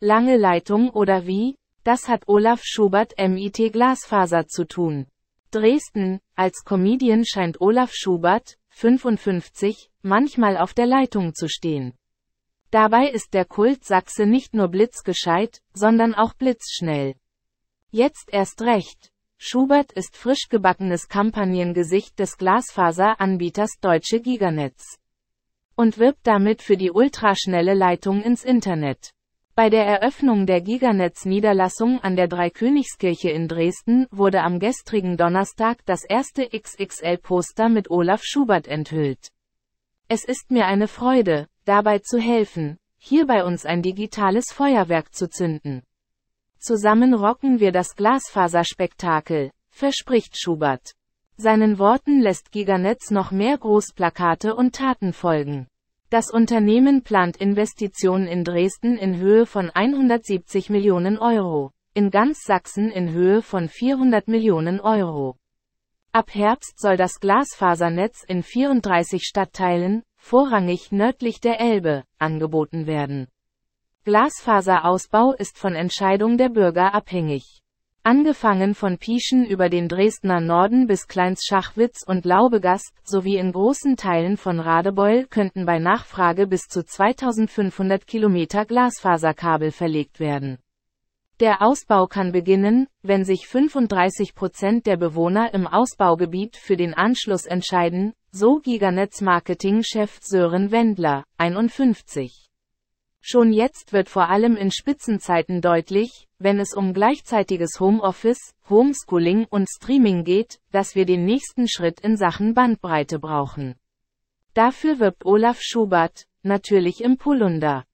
Lange Leitung oder wie? Das hat Olaf Schubert MIT Glasfaser zu tun. Dresden, als Comedian scheint Olaf Schubert, 55, manchmal auf der Leitung zu stehen. Dabei ist der Kult Sachse nicht nur blitzgescheit, sondern auch blitzschnell. Jetzt erst recht. Schubert ist frischgebackenes Kampagnengesicht des Glasfaseranbieters Deutsche Giganetz und wirbt damit für die ultraschnelle Leitung ins Internet. Bei der Eröffnung der Giganetz-Niederlassung an der Dreikönigskirche in Dresden wurde am gestrigen Donnerstag das erste XXL-Poster mit Olaf Schubert enthüllt. Es ist mir eine Freude, dabei zu helfen, hier bei uns ein digitales Feuerwerk zu zünden. Zusammen rocken wir das Glasfaserspektakel, verspricht Schubert. Seinen Worten lässt Giganetz noch mehr Großplakate und Taten folgen. Das Unternehmen plant Investitionen in Dresden in Höhe von 170 Millionen Euro, in ganz Sachsen in Höhe von 400 Millionen Euro. Ab Herbst soll das Glasfasernetz in 34 Stadtteilen, vorrangig nördlich der Elbe, angeboten werden. Glasfaserausbau ist von Entscheidung der Bürger abhängig. Angefangen von Pieschen über den Dresdner Norden bis Kleinschachwitz und Laubegast sowie in großen Teilen von Radebeul könnten bei Nachfrage bis zu 2500 Kilometer Glasfaserkabel verlegt werden. Der Ausbau kann beginnen, wenn sich 35 Prozent der Bewohner im Ausbaugebiet für den Anschluss entscheiden, so Giganetz Marketing-Chef Sören Wendler, 51. Schon jetzt wird vor allem in Spitzenzeiten deutlich, wenn es um gleichzeitiges Homeoffice, Homeschooling und Streaming geht, dass wir den nächsten Schritt in Sachen Bandbreite brauchen. Dafür wirbt Olaf Schubert, natürlich im Polunder.